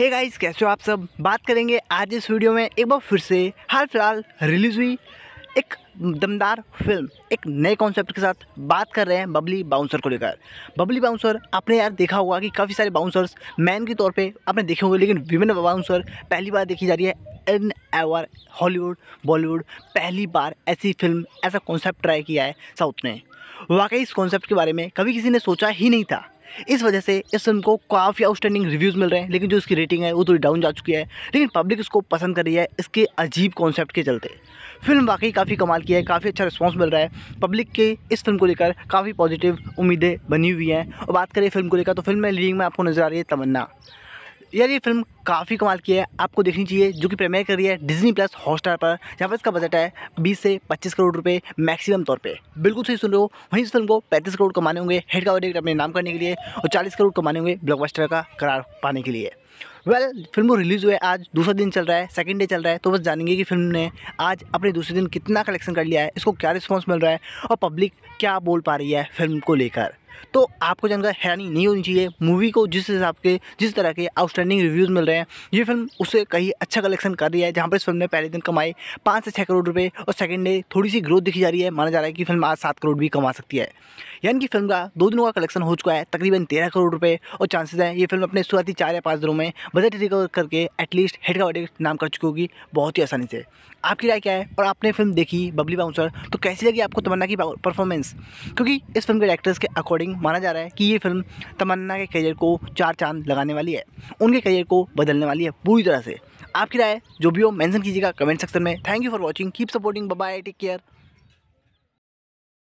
हे hey guys कैसे हो आप सब बात करेंगे आज इस वीडियो में एक बार फिर से हाल फिलहाल रिलीज़ हुई एक दमदार फिल्म एक नए कॉन्सेप्ट के साथ बात कर रहे हैं बबली बाउंसर को लेकर बबली बाउंसर आपने यार देखा होगा कि काफ़ी सारे बाउंसर्स मैन के तौर पे आपने देखे होंगे लेकिन विभिन्न बाउंसर पहली बार देखी जा रही है इन एवर हॉलीवुड बॉलीवुड पहली बार ऐसी फिल्म ऐसा कॉन्सेप्ट ट्राई किया है साउथ ने वाकई इस कॉन्सेप्ट के बारे में कभी किसी ने सोचा ही नहीं था इस वजह से इस फिल्म को काफ़ी आउटस्टैंडिंग रिव्यूज़ मिल रहे हैं लेकिन जो इसकी रेटिंग है वो थोड़ी डाउन जा चुकी है लेकिन पब्लिक इसको पसंद कर रही है इसके अजीब कॉन्सेप्ट के चलते फिल्म वाकई काफ़ी कमाल की है काफ़ी अच्छा रिस्पॉन्स मिल रहा है पब्लिक के इस फिल्म को लेकर काफ़ी पॉजिटिव उम्मीदें बनी हुई हैं और बात करें फिल्म को लेकर तो फिल्म में लीडिंग में आपको नज़र आ रही है तमन्ना यार ये फिल्म काफ़ी कमाल की है आपको देखनी चाहिए जो कि प्रीमियर कर रही है डिज्नी प्लस हॉटस्टार पर जहाँ पर इसका बजट है 20 से 25 करोड़ रुपए मैक्सिमम तौर पे बिल्कुल सही सुन रहे हो वहीं इस फिल्म को 35 करोड़ कमाने होंगे हेड का वर्डिक्ट अपने नाम करने के लिए और 40 करोड़ कमाने होंगे ब्लॉकबस्टर का करार पाने के लिए वेल well, फिल्म को रिलीज़ हुआ है आज दूसरा दिन चल रहा है सेकंड डे चल रहा है तो बस जानेंगे कि फिल्म ने आज अपने दूसरे दिन कितना कलेक्शन कर लिया है इसको क्या रिस्पॉन्स मिल रहा है और पब्लिक क्या बोल पा रही है फिल्म को लेकर तो आपको जानकर हैरानी नहीं होनी चाहिए मूवी को जिस हिसाब के जिस तरह के आउटस्टैंडिंग रिव्यूज़ मिल रहे हैं ये फिल्म उससे कहीं अच्छा कलेक्शन कर रही है जहाँ पर इस फिल्म ने पहले दिन कमाए पाँच से छः करोड़ रुपये और सेकेंड डे थोड़ी सी ग्रोथ दिखी जा रही है माना जा रहा है कि फिल्म आज सात करोड़ भी कमा सकती है यानी कि फिल्म का दो दिनों का कलेक्शन हो चुका है तकरीबन तेरह करोड़ रुपये और चांसेस हैं ये फिल्म अपने शुरुआती चार या पाँच दिनों में बजट रिकवर करके एटलीस्ट हेड का वर्डिक्ट नाम कर चुकी होगी बहुत ही आसानी से आपकी राय क्या है और आपने फिल्म देखी बबली बाउंसर तो कैसी लगी आपको तमन्ना की परफॉर्मेंस क्योंकि इस फिल्म के डायरेक्टर्स के अकॉर्डिंग माना जा रहा है कि ये फिल्म तमन्ना के करियर को चार चांद लगाने वाली है उनके करियर को बदलने वाली है पूरी तरह से आपकी राय जो भी हो मेंशन कीजिएगा कमेंट सेक्शन में thank you for watching keep supporting bye take care